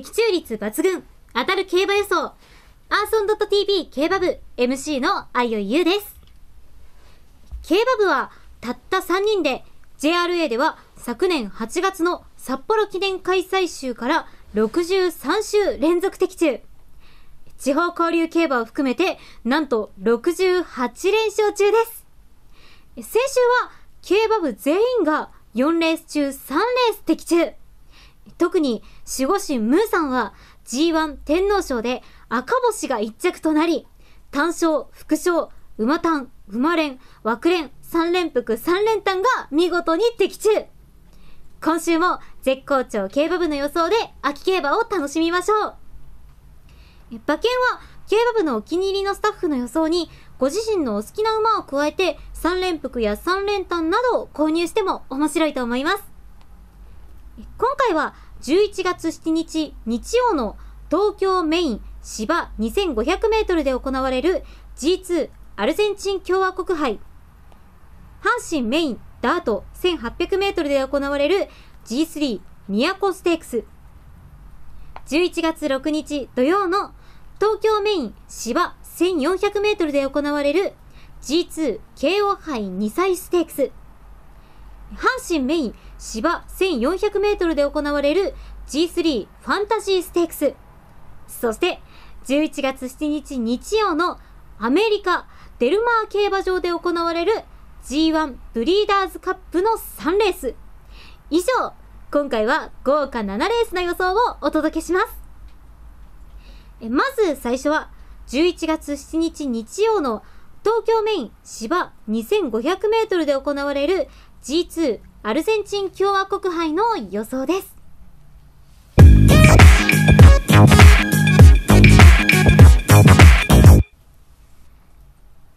的中率抜群、当たる競馬予想、アーソン .tv 競馬部 MC の愛を言うです。競馬部はたった3人で、JRA では昨年8月の札幌記念開催週から63週連続的中。地方交流競馬を含めて、なんと68連勝中です。先週は競馬部全員が4レース中3レース的中。特に守護神ムーさんは G1 天皇賞で赤星が一着となり、単勝、副賞、馬単、馬連、枠連、三連複、三連単が見事に的中今週も絶好調競馬部の予想で秋競馬を楽しみましょう馬券は競馬部のお気に入りのスタッフの予想にご自身のお好きな馬を加えて三連複や三連単などを購入しても面白いと思います今回は11月7日日曜の東京メイン芝2500メートルで行われる G2 アルゼンチン共和国杯。阪神メインダート1800メートルで行われる G3 宮古ステークス。11月6日土曜の東京メイン芝1400メートルで行われる G2 慶応杯2歳ステークス。阪神メイン芝1400メートルで行われる G3 ファンタジーステークス。そして、11月7日日曜のアメリカデルマー競馬場で行われる G1 ブリーダーズカップの3レース。以上、今回は豪華7レースの予想をお届けします。えまず最初は、11月7日日曜の東京メイン芝2500メートルで行われる G2 アルゼンチン共和国杯の予想です。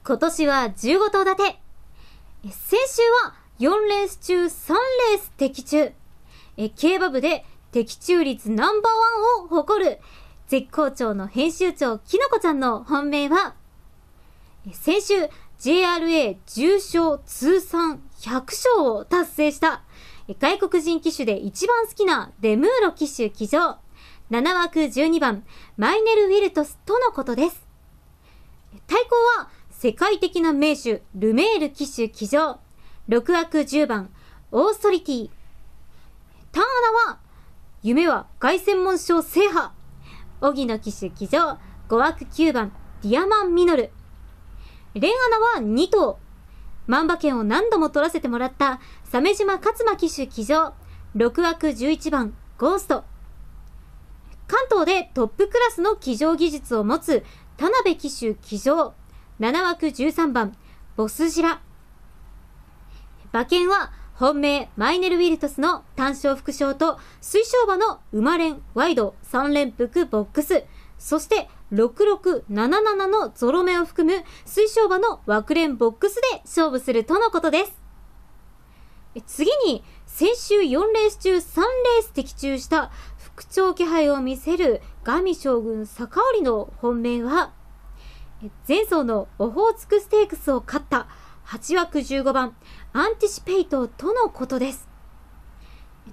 今年は15頭立て。先週は4レース中3レース的中。え競馬部で的中率ナンバーワンを誇る絶好調の編集長きのこちゃんの本命は、先週 JRA 重賞通算100勝を達成した、外国人騎手で一番好きなデムーロ騎手騎乗、7枠12番、マイネル・ウィルトスとのことです。対抗は、世界的な名手、ルメール騎手騎乗、6枠10番、オーソリティ。ターナは、夢は凱旋門賞制覇。荻野騎手騎乗、5枠9番、ディアマン・ミノル。レンアナは2頭。万馬券を何度も取らせてもらった鮫島勝馬騎手騎乗6枠11番ゴースト関東でトップクラスの騎乗技術を持つ田辺騎手騎乗7枠13番ボスジラ馬券は本命マイネル・ウィルトスの単勝副賞と水晶馬の馬連ワイド3連複ボックスそして6677のゾロ目を含む推奨馬の枠連ボックスで勝負するとのことです。次に先週4レース中3レース的中した復調気配を見せる神将軍坂織の本命は前走のオホーツクステークスを勝った8枠15番アンティシペイトとのことです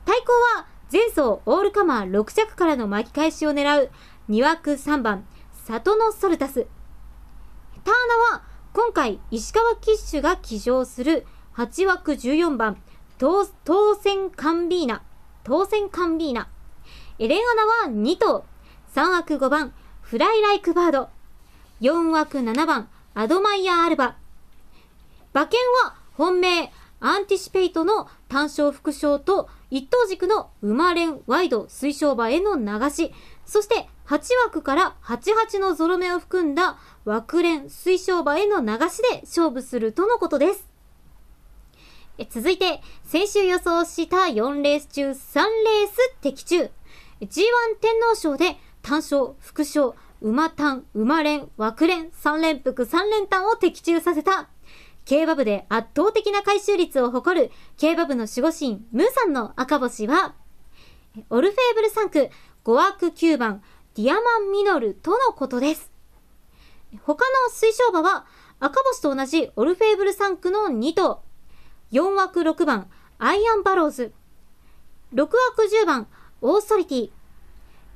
対抗は前走オールカマー6着からの巻き返しを狙う2枠3番、里のソルタス。ターナは、今回、石川キッシュが騎乗する8枠14番、当選カンビーナ。当選カンビーナ。エレアナは2頭。3枠5番、フライライクバード。4枠7番、アドマイヤーアルバ。馬券は本命、アンティシペイトの単勝副賞と一等軸の馬連ワイド推奨馬への流し。そして8枠から88のゾロ目を含んだ枠連水晶馬への流しで勝負するとのことです。続いて、先週予想した4レース中3レース的中。G1 天皇賞で単勝、副賞、馬単、馬連、枠連、3連複、3連単を的中させた。競馬部で圧倒的な回収率を誇る競馬部の守護神、ムーさんの赤星は、オルフェーブル3区、5枠9番、ディアマンミノルとのことです。他の水晶馬は、赤星と同じオルフェーブル3区の2頭。4枠6番、アイアンバローズ。6枠10番、オーソリティ。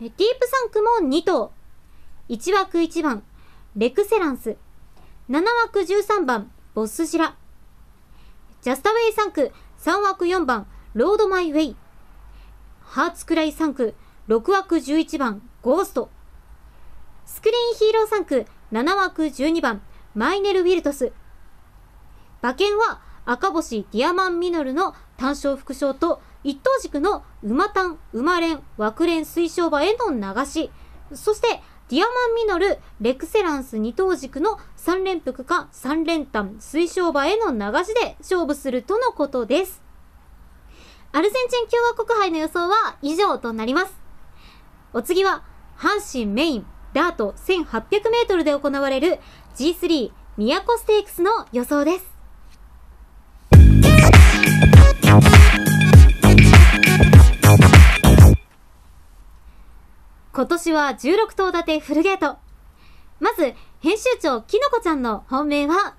ディープ3区も2頭。1枠1番、レクセランス。7枠13番、ボスジラ。ジャスタウェイ3区、3枠4番、ロードマイウェイ。ハーツクライ3区、6枠11番、ゴースト。スクリーンヒーロー3区、7枠12番、マイネル・ウィルトス。馬券は赤星ディアマン・ミノルの単勝副賞と、一等軸の馬単、馬連、枠連推奨馬への流し。そして、ディアマンミノル、レクセランス二等軸の三連複か三連単推奨馬への流しで勝負するとのことです。アルゼンチン共和国杯の予想は以上となります。お次は、阪神メインダート1800メートルで行われる G3 宮古ステークスの予想です。今年は16頭立てフルゲート。まず、編集長きのこちゃんの本命は、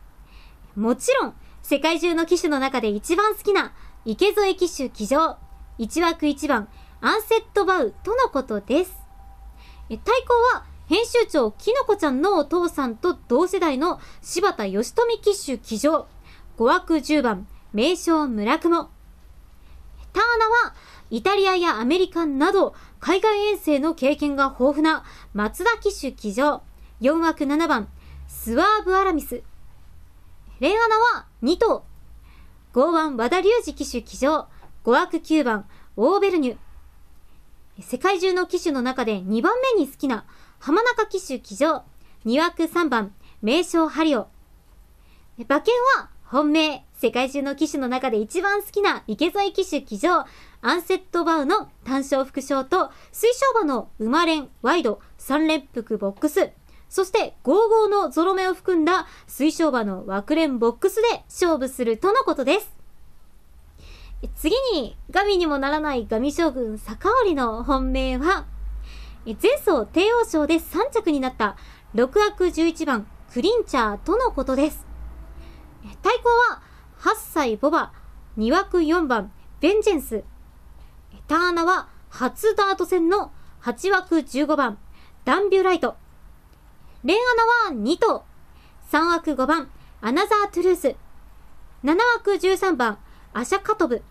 もちろん、世界中の騎手の中で一番好きな、池添騎手騎乗、1枠1番、アンセットバウとのことです。え対抗は編集長きのこちゃんのお父さんと同世代の柴田義富騎手騎乗5枠10番名称村雲ターナはイタリアやアメリカなど海外遠征の経験が豊富な松田騎手騎乗4枠7番スワーブ・アラミスレイアナは2頭5番、和田隆二騎手騎乗5枠9番オーベルニュ世界中の機種の中で2番目に好きな浜中機種騎乗、2枠3番、名称ハリオ。馬券は本命、世界中の機種の中で一番好きな池添機種騎乗、アンセットバウの単勝副賞と、水晶馬の馬連、ワイド、三連複ボックス、そして55のゾロ目を含んだ水晶馬の枠連ボックスで勝負するとのことです。次に、神にもならない神将軍坂織の本命は、前走帝王賞で3着になった6悪11番クリンチャーとのことです。対抗は8歳ボバ、2枠4番ベンジェンス。ターナは初ダート戦の8枠15番ダンビュライト。レンアナは2頭。3枠5番アナザートゥルース。7枠13番アシャカトブ。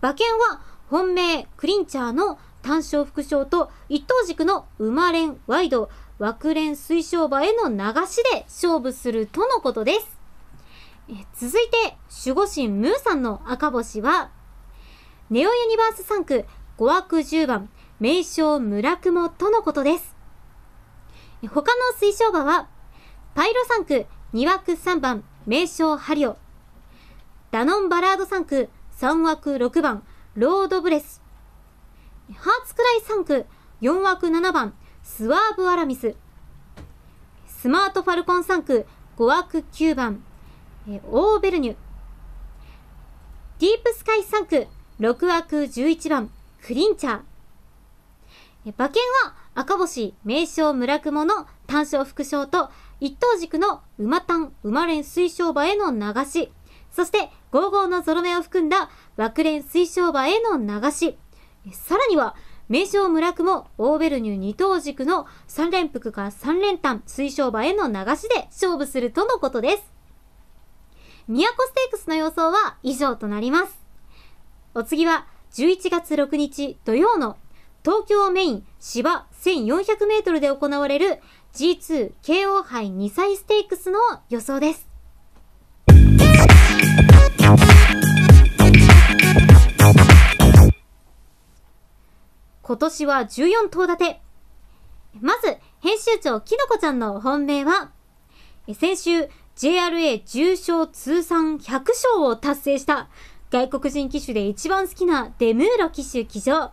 馬券は本命クリンチャーの単勝副賞と一等軸の馬連ワイド枠連推奨馬への流しで勝負するとのことです。え続いて守護神ムーさんの赤星はネオユニバース3区5枠10番名称村雲とのことです。他の推奨馬はパイロ3区2枠3番名称ハリオダノンバラード3区3枠6番、ロードブレス。ハーツクライ3区、4枠7番、スワーブ・アラミス。スマート・ファルコン3区、5枠9番、えオーベルニュ。ディープスカイ3区、6枠11番、クリンチャー。え馬券は赤星、名将村雲の単勝副賞と、一等軸の馬単、馬連推奨馬への流し。そして、五号のゾロ目を含んだ枠連推奨馬への流し。さらには、名称村雲もオーベルニュ二等軸の三連複か三連単推奨馬への流しで勝負するとのことです。宮古ステークスの予想は以上となります。お次は11月6日土曜の東京メイン芝1400メートルで行われる G2 KO 杯2歳ステークスの予想です。今年は14頭立て。まず、編集長きのこちゃんの本命は、先週、JRA 重賞通算100勝を達成した、外国人騎手で一番好きなデムーロ騎手騎乗、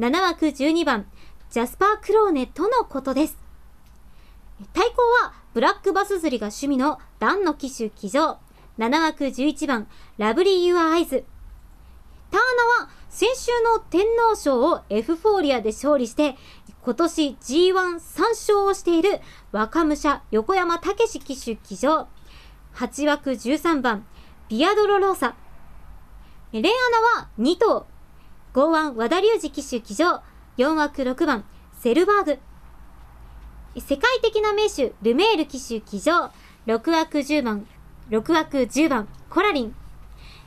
7枠12番、ジャスパー・クローネとのことです。対抗は、ブラックバス釣りが趣味のダンの騎手騎乗、7枠11番、ラブリー・ユア・アイズ。ターナは、先週の天皇賞をエフフォーリアで勝利して、今年 G13 勝をしている若武者横山武史騎手騎乗。8枠13番、ビアドロローサ。レンアナは2頭。剛腕和田隆二騎手騎乗。4枠6番、セルバーグ。世界的な名手、ルメール騎手騎乗。6枠10番、6枠10番、コラリン。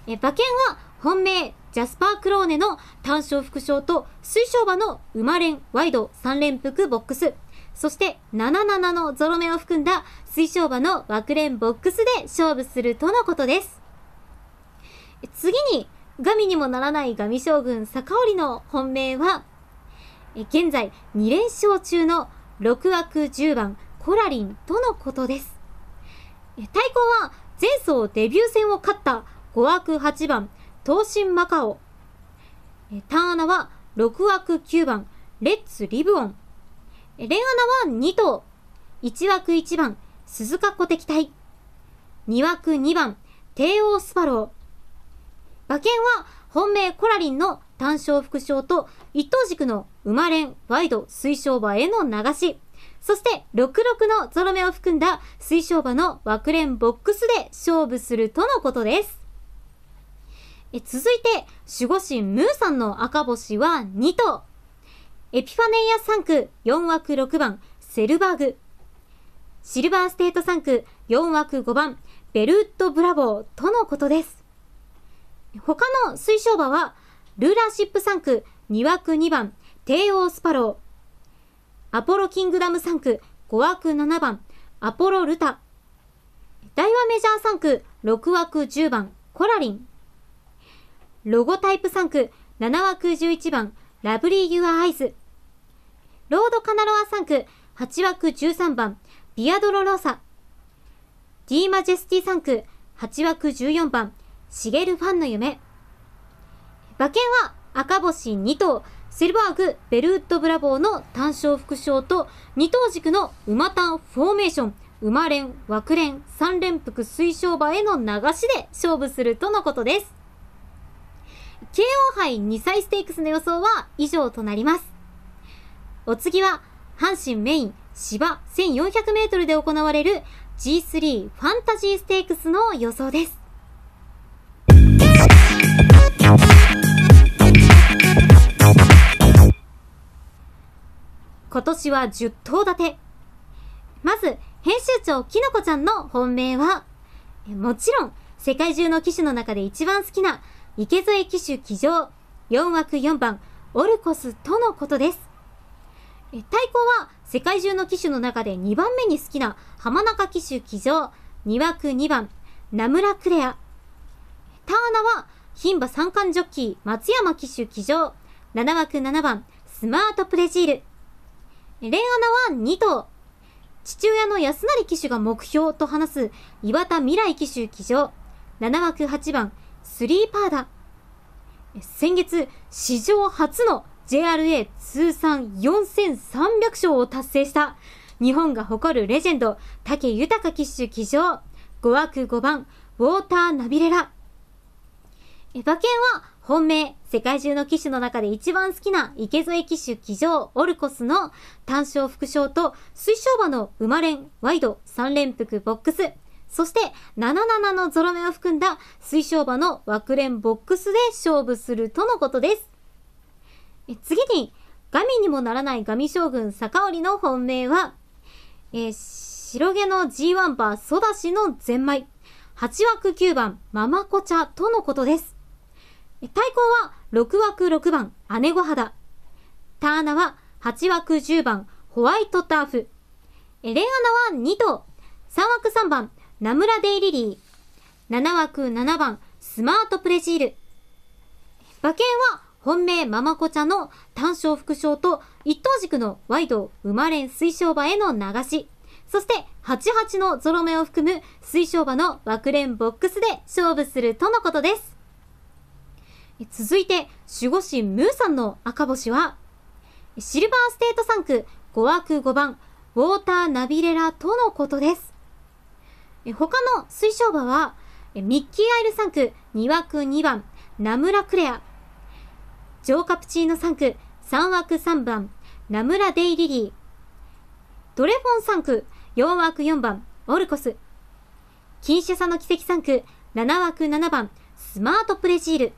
馬券は本命、ジャスパー・クローネの単勝副賞と水晶馬の馬連ワイド3連複ボックス、そして77のゾロ目を含んだ水晶馬の枠連ボックスで勝負するとのことです。次に、ガミにもならないガミ将軍坂織の本命は、現在2連勝中の6枠10番コラリンとのことです。対抗は前走デビュー戦を勝った5枠8番東進マカオ。ターン穴は6枠9番、レッツリブオン。レンナは2頭。1枠1番、鈴鹿小敵隊。2枠2番、帝王スパロー。馬券は本命コラリンの単勝副賞と一等軸の馬連、ワイド、水晶馬への流し。そして66のゾロ目を含んだ水晶馬の枠連ボックスで勝負するとのことです。え続いて、守護神ムーさんの赤星は2頭。エピファネイア3区4枠6番セルバーグ。シルバーステート3区4枠5番ベルウッド・ブラボーとのことです。他の推奨馬は、ルーラーシップ3区2枠2番帝王スパロー。アポロキングダム3区5枠7番アポロルタ。大和メジャー3区6枠10番コラリン。ロゴタイプ3区、7枠11番、ラブリー・ユア・アイズ。ロード・カナロア3区、8枠13番、ビアドロ・ローサ。ディー・マジェスティ3区、8枠14番、シゲル・ファンの夢。馬券は赤星2頭、セルバーグ、ベルウッド・ブラボーの単勝副賞と、2頭軸の馬単フォーメーション、馬連、枠連、三連複推奨馬への流しで勝負するとのことです。KO 杯2歳ステークスの予想は以上となります。お次は、阪神メイン芝1400メートルで行われる G3 ファンタジーステークスの予想です。今年は10頭立て。まず、編集長きのこちゃんの本命は、もちろん、世界中の騎手の中で一番好きな池添騎手騎乗、4枠4番、オルコスとのことです。対抗は世界中の騎手の中で2番目に好きな浜中騎手騎乗、2枠2番、名村クレア。ターナは牝馬三冠ジョッキー、松山騎手騎乗、7枠7番、スマートプレジール。レンアナは2頭。父親の安成騎手が目標と話す岩田未来騎手騎乗、7枠8番、ーパーだ。先月、史上初の JRA 通算4300勝を達成した日本が誇るレジェンド、武豊騎手騎乗、5枠5番、ウォーターナビレラ。馬券は本命、世界中の騎手の中で一番好きな池添騎手騎乗オルコスの単勝副賞と水晶馬の馬連ワイド3連複ボックスそして、77のゾロ目を含んだ水晶馬の枠連ボックスで勝負するとのことです。え次に、ガミにもならないガミ将軍坂織の本命は、えー、白毛の G1 馬ソダシのゼンマイ、8枠9番ママコチャとのことです。対抗は6枠6番姉御肌、ターナは8枠10番ホワイトターフ、レアナは2頭、3枠3番名村デイリリー。7枠7番、スマートプレジール。馬券は本命ママコ茶の単勝副賞と一等軸のワイド生まれん推奨馬への流し。そして88のゾロ目を含む推奨馬の枠連ボックスで勝負するとのことです。続いて守護神ムーさんの赤星は、シルバーステート3区5枠5番ウォーターナビレラとのことです。え他の推奨馬は、えミッキー・アイル3区、2枠2番、ナムラ・クレア。ジョー・カプチーノ3区、3枠3番、ナムラ・デイ・リリー。ドレフォン3区、4枠4番、オルコス。シ車サの奇跡3区、7枠7番、スマートプレジール。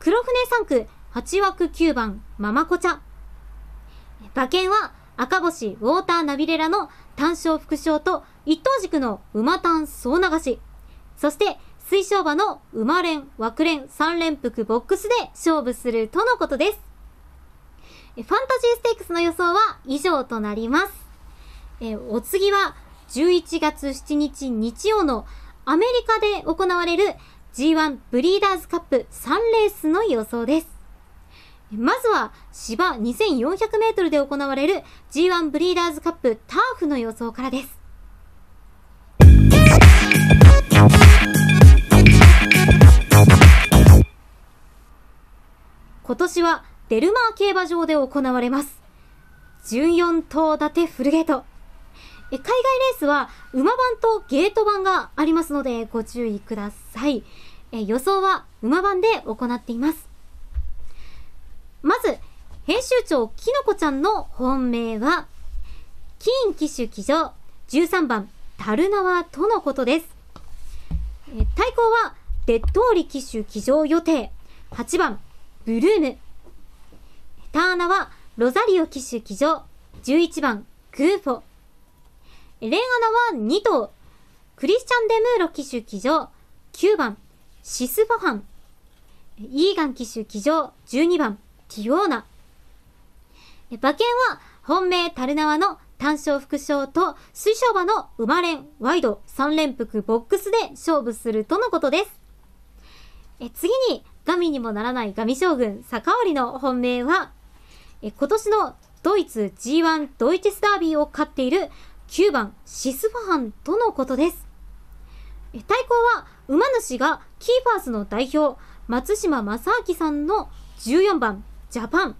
黒船3区、8枠9番、ママコちゃん。馬券は、赤星ウォーターナビレラの単勝副賞と一等軸の馬単総流し。そして、水晶馬の馬連、枠連、三連複ボックスで勝負するとのことです。ファンタジーステークスの予想は以上となります。えお次は11月7日日曜のアメリカで行われる G1 ブリーダーズカップ3レースの予想です。まずは芝2400メートルで行われる G1 ブリーダーズカップターフの予想からです。今年はデルマー競馬場で行われます。14頭立てフルゲート。海外レースは馬番とゲート番がありますのでご注意ください。予想は馬番で行っています。まず、編集長きのこちゃんの本命は、金騎手騎乗13番、タルナワとのことです。え対抗は、デッドーリ騎手騎乗予定、8番、ブルーム。ターナは、ロザリオ騎手騎乗、11番、グーフォ。レンアナは2頭、クリスチャン・デムーロ騎手騎乗、9番、シス・ファハン。イーガン騎手騎乗、12番、器用な。馬券は本命樽縄の単勝副賞と水晶馬の馬連、ワイド、三連複ボックスで勝負するとのことです。え次に、ガミにもならないガミ将軍、坂織の本命は、え今年のドイツ G1 ドイツスダービーを勝っている9番シスファハンとのことです。え対抗は馬主がキーパーズの代表松島正明さんの14番ジャパン。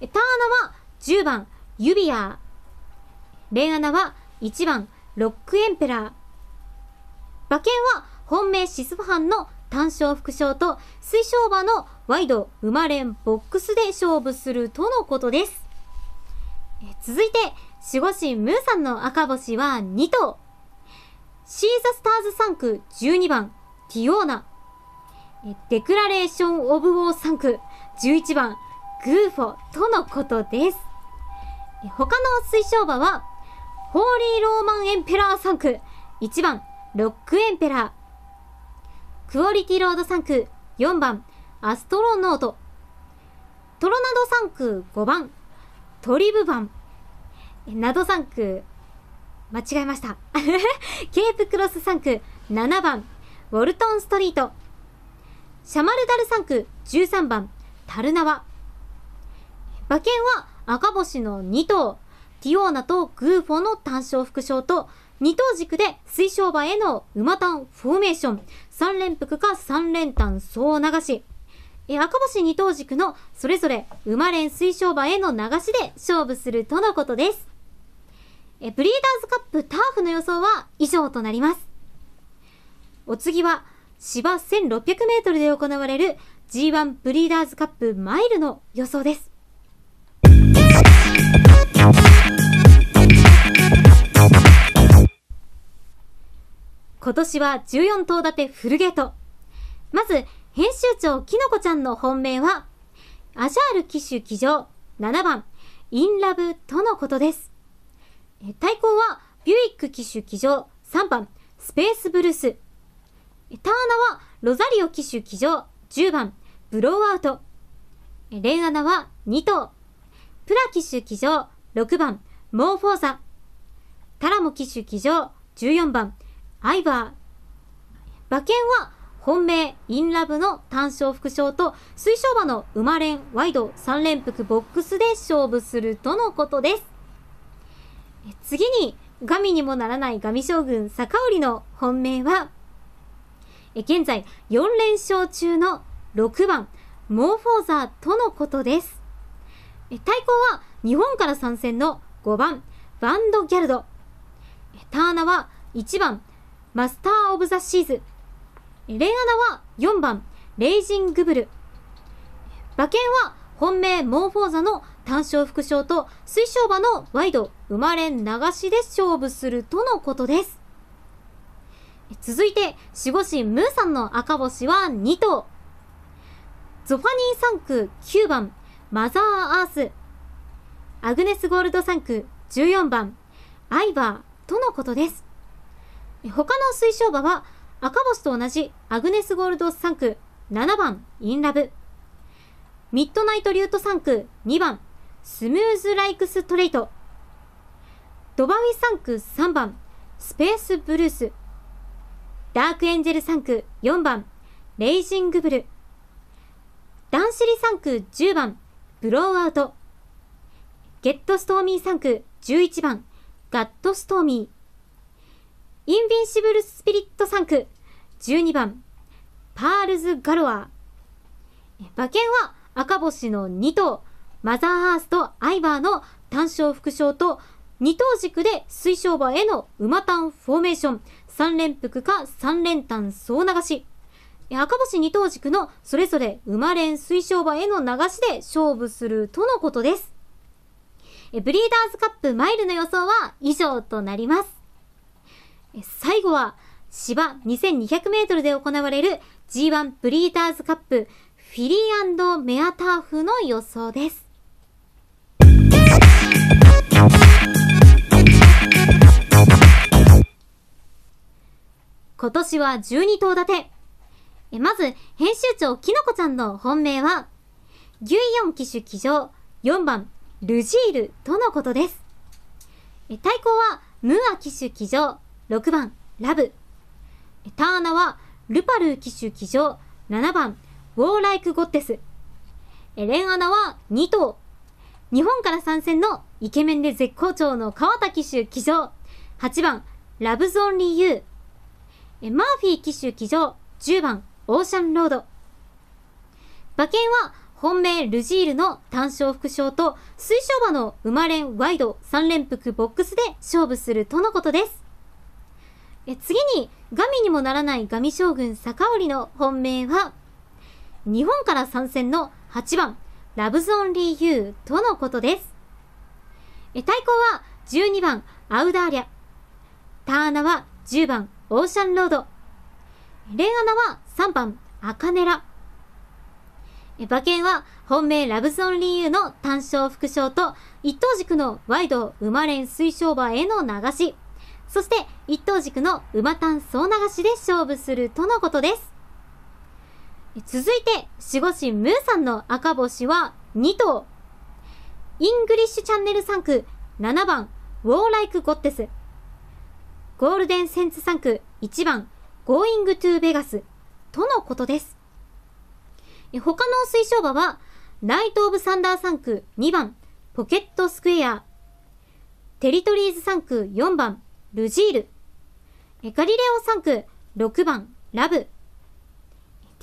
ターナは10番、ユビアレイアナは1番、ロックエンペラー。馬券は本命シスファンの単勝副賞と水晶馬のワイド、馬連、ボックスで勝負するとのことです。続いて、守護神ムーさんの赤星は2頭。シーザスターズ3区12番、ティオーナ。デクラレーション・オブ・オー3区11番、グーフォとのことです。他の推奨馬は、ホーリーローマンエンペラー3区、1番、ロックエンペラー、クオリティロード3区、4番、アストロノート、トロナド3区5番、トリブン。ナド3区、間違えました。ケープクロス3区、7番、ウォルトンストリート、シャマルダル3区、13番、樽縄。馬券は赤星の2頭、ティオーナとグーフォの単勝副賞と、二頭軸で水晶馬への馬単フォーメーション、三連複か三連単総流し。え赤星二頭軸のそれぞれ馬連水晶馬への流しで勝負するとのことです。えブリーダーズカップターフの予想は以上となります。お次は芝1600メートルで行われる G1 ブリーダーズカップマイルの予想です。今年は14頭立てフルゲート。まず、編集長きのこちゃんの本命は、アジャール騎手騎乗7番、インラブとのことです。対抗は、ビュイック騎手騎乗3番、スペースブルース。ターナは、ロザリオ騎手騎乗10番、ブローアウト。レンアナは2頭。プラ騎手騎乗、6番、モーフォーザ。タラモ騎手騎乗、14番、アイバー。馬券は、本命、インラブの単勝副賞と、推奨馬の馬連、ワイド、三連複ボックスで勝負するとのことです。次に、ガミにもならないガミ将軍、坂織の本命は、現在4連勝中の6番、モーフォーザーとのことです。対抗は日本から参戦の5番、バンドギャルド。ターナは1番、マスター・オブ・ザ・シーズ。レイアナは4番、レイジングブル。馬券は本命モーフォーザの単勝副賞と水晶馬のワイド、生まれ流しで勝負するとのことです。続いて、守護神ムーさんの赤星は2頭。ゾファニーサンク9番、マザーアース。アグネスゴールドサンク14番、アイバーとのことです。他の推奨馬は、赤星と同じアグネスゴールドサンク7番、インラブ。ミッドナイトリュートサンク2番、スムーズライクストレイト。ドバウィサンク3番、スペースブルース。ダークエンジェル3区4番、レイジングブル。ダンシリ3区10番、ブローアウト。ゲットストーミー3区11番、ガットストーミー。インビンシブルスピリット3区12番、パールズ・ガロア。馬券は赤星の2頭、マザーハースとアイバーの単勝副賞と、二頭軸で水晶馬への馬単フォーメーション、三連複か三連単総流し。赤星二等軸のそれぞれ馬連水晶馬への流しで勝負するとのことです。ブリーダーズカップマイルの予想は以上となります。最後は芝2200メートルで行われる G1 ブリーダーズカップフィリーメアターフの予想です。今年は12頭立て。えまず、編集長きのこちゃんの本命は、ヨ四騎手騎乗4番、ルジールとのことです。え対抗は、ムア騎手騎乗6番、ラブ。ターナは、ルパル騎手騎乗7番、ウォーライク・ゴッテス。えレンアナは2頭。日本から参戦のイケメンで絶好調の川田騎手騎乗8番、ラブゾンリーユー。えマーフィー騎手騎乗10番オーシャンロード。馬券は本命ルジールの単勝副賞と水晶馬の馬連ワイド3連複ボックスで勝負するとのことです。え次に、ガミにもならないガミ将軍坂織の本命は、日本から参戦の8番、ラブズオンリーユーとのことです。え対抗は12番、アウダーリャ。ターナは10番、オーシャンロード。レイアナは3番、アカネラ。馬券は本命ラブソンリーユの単勝副賞と一等軸のワイド馬連推奨馬への流し。そして一等軸の馬単総流しで勝負するとのことです。続いて守護神ムーさんの赤星は2頭。イングリッシュチャンネル3区7番ウォーライク・ゴッテス。ゴールデンセンツ3区1番 Going to Vegas とのことです。他の推奨馬はナイト・オブ・サンダー3区2番ポケット・スクエアテリトリーズ3区4番ルジールガリレオ3区6番ラブデ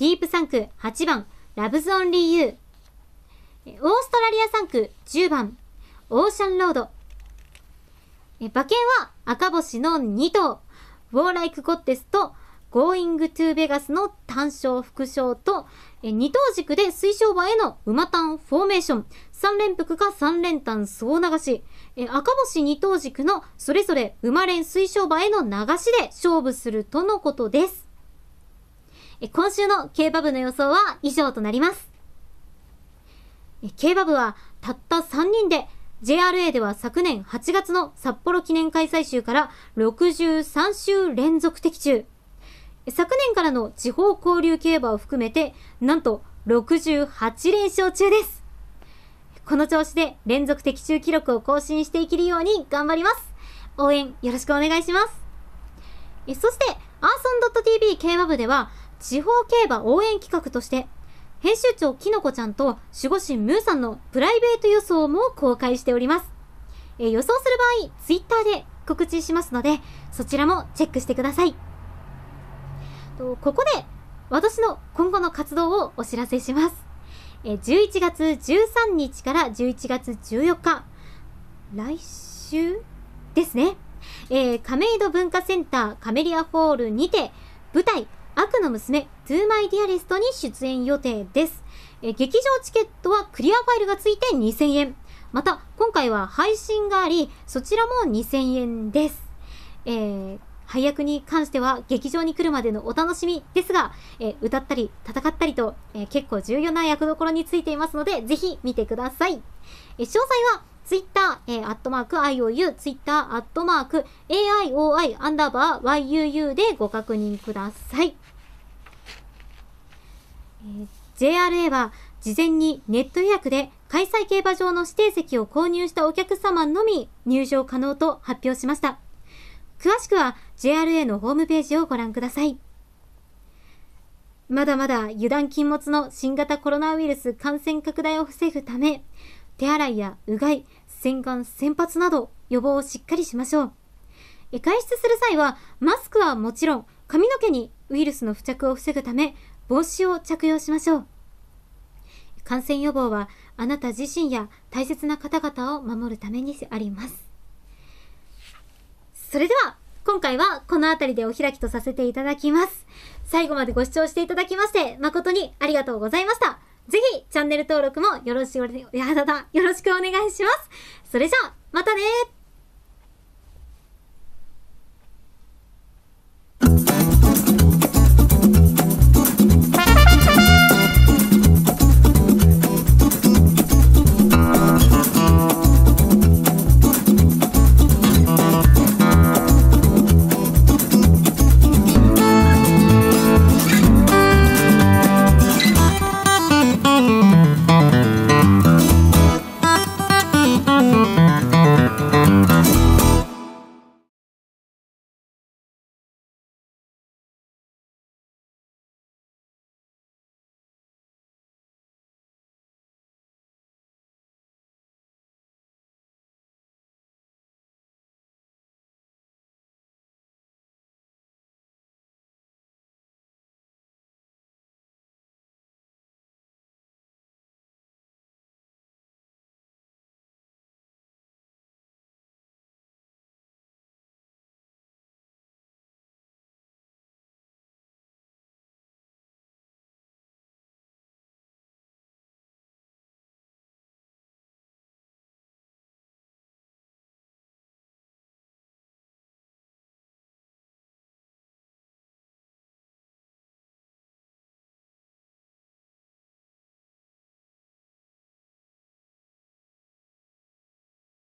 ィープ3区8番ラブズ・オンリー・ユーオーストラリア3区10番オーシャンロードえ馬券は赤星の2頭、ウォーライクコッテスと、ゴーイングトゥーベガスの単勝副賞と、え二等軸で水晶馬への馬単フォーメーション、三連複か三連単総流し、え赤星二等軸のそれぞれ馬連水晶馬への流しで勝負するとのことです。え今週の競馬部の予想は以上となります。競馬部はたった3人で JRA では昨年8月の札幌記念開催週から63週連続的中。昨年からの地方交流競馬を含めて、なんと68連勝中です。この調子で連続的中記録を更新していけるように頑張ります。応援よろしくお願いします。そして、アーソン .tv 競馬部では、地方競馬応援企画として編集長きのこちゃんと守護神ムーさんのプライベート予想も公開しております。え予想する場合、ツイッターで告知しますので、そちらもチェックしてください。とここで、私の今後の活動をお知らせします。え11月13日から11月14日、来週ですね。えー、亀戸文化センターカメリアホールにて、舞台、悪の娘、トゥーマイディアリストに出演予定です。え劇場チケットはクリアファイルがついて2000円。また、今回は配信があり、そちらも2000円です。えー、配役に関しては劇場に来るまでのお楽しみですが、えー、歌ったり戦ったりと、えー、結構重要な役どころについていますので、ぜひ見てください。え詳細はツイッター、えー、アットマーク IOU、ツイッター、アットマーク AIOI、アンダーバー YUU でご確認ください。JRA は事前にネット予約で開催競馬場の指定席を購入したお客様のみ入場可能と発表しました。詳しくは JRA のホームページをご覧ください。まだまだ油断禁物の新型コロナウイルス感染拡大を防ぐため、手洗いやうがい、洗顔、洗髪など予防をしっかりしましょう。外出する際はマスクはもちろん髪の毛にウイルスの付着を防ぐため帽子を着用しましょう。感染予防はあなた自身や大切な方々を守るためにあります。それでは、今回はこの辺りでお開きとさせていただきます。最後までご視聴していただきまして、誠にありがとうございました。ぜひ、チャンネル登録もよろしく、やだだ、よろしくお願いします。それじゃあ、またね